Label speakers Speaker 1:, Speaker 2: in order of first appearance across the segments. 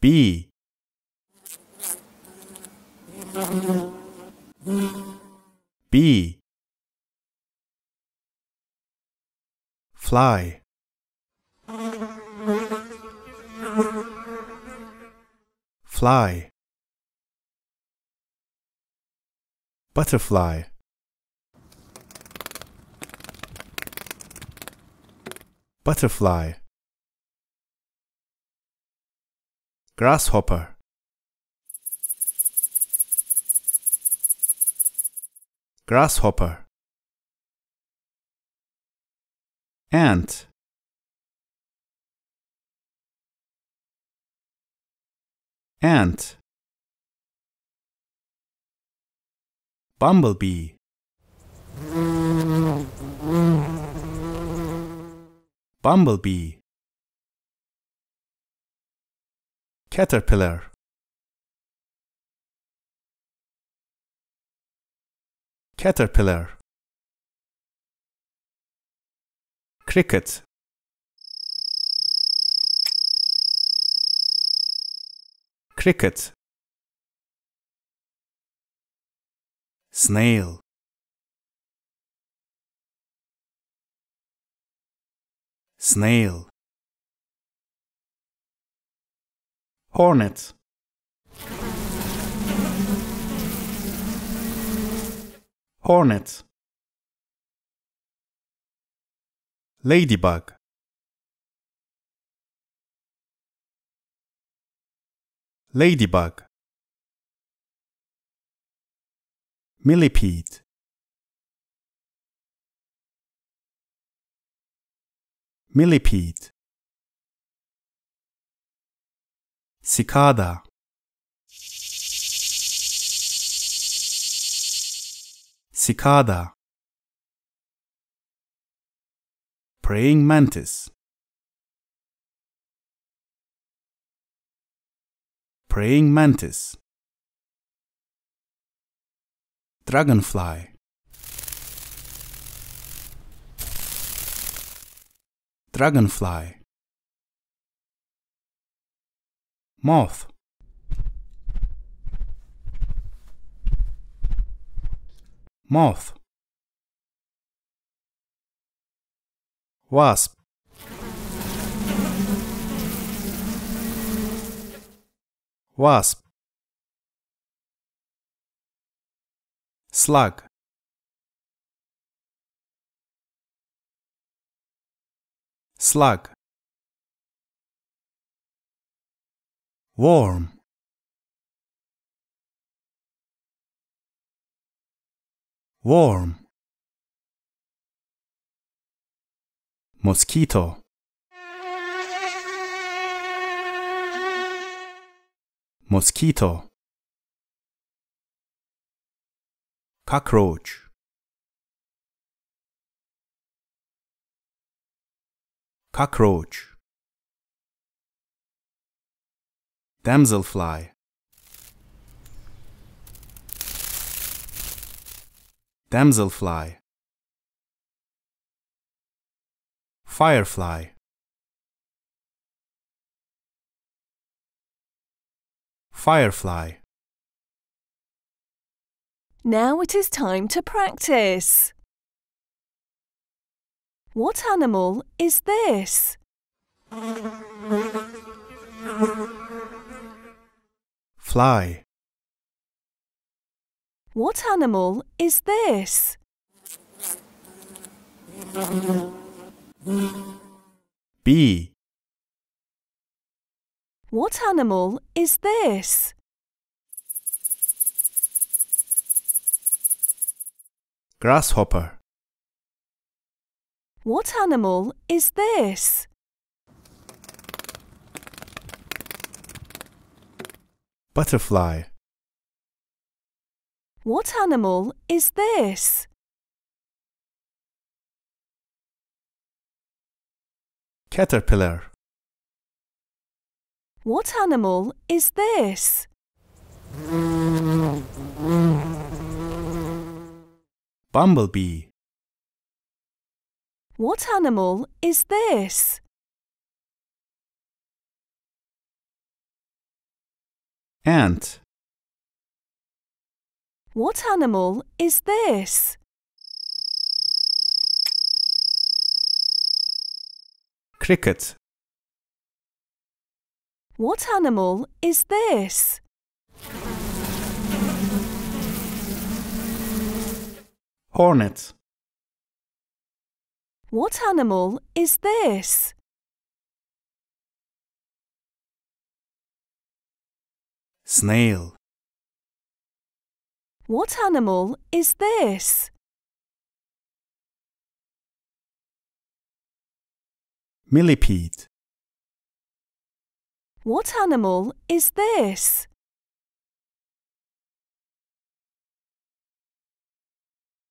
Speaker 1: B B Fly Fly Butterfly Butterfly Grasshopper Grasshopper Ant Ant Bumblebee Bumblebee caterpillar caterpillar cricket cricket snail snail Hornets. Hornets. Ladybug. Ladybug. Millipede. Millipede. cicada cicada praying mantis praying mantis dragonfly dragonfly Moth. Moth. Wasp. Wasp. Slug. Slug. warm warm mosquito mosquito cockroach cockroach Damselfly Damselfly Firefly Firefly
Speaker 2: Now it is time to practice. What animal is this? Fly. What animal is this? Bee. What animal is this?
Speaker 1: Grasshopper.
Speaker 2: What animal is this?
Speaker 1: Butterfly. What animal is this? Caterpillar.
Speaker 2: What animal is this?
Speaker 1: Bumblebee. What animal is this? Ant.
Speaker 2: What animal is this? Cricket. What animal is this?
Speaker 1: Hornet. What animal is this? Snail. What animal is this? Millipede. What animal is this?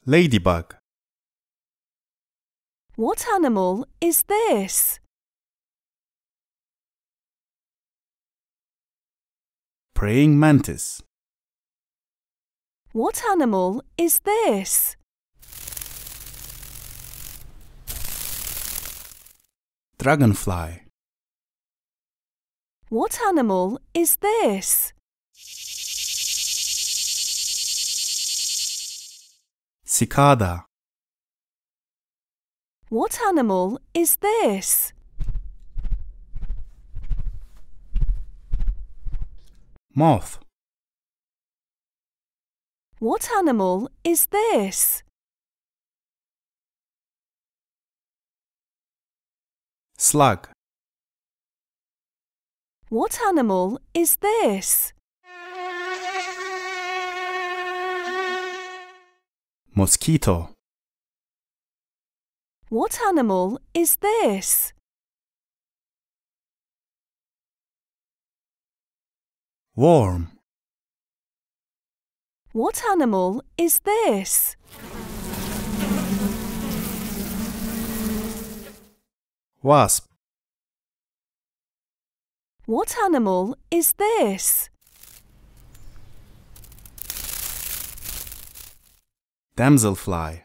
Speaker 1: Ladybug. What animal is this? praying mantis.
Speaker 2: What animal is this?
Speaker 1: Dragonfly.
Speaker 2: What animal is this?
Speaker 1: Cicada.
Speaker 2: What animal is this?
Speaker 1: Moth. What animal is this? Slug.
Speaker 2: What animal is this?
Speaker 1: Mosquito. What animal is this? Warm.
Speaker 2: What animal is this? Wasp. What animal is this? Damselfly.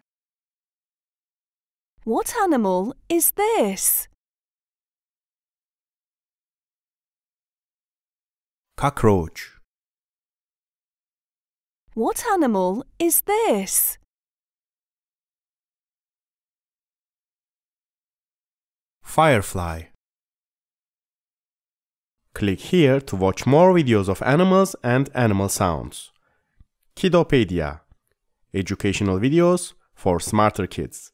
Speaker 1: What animal is this? Cockroach. What animal is this? Firefly.
Speaker 2: Click here to watch more videos of animals and animal sounds. Kidopedia. Educational videos for smarter kids.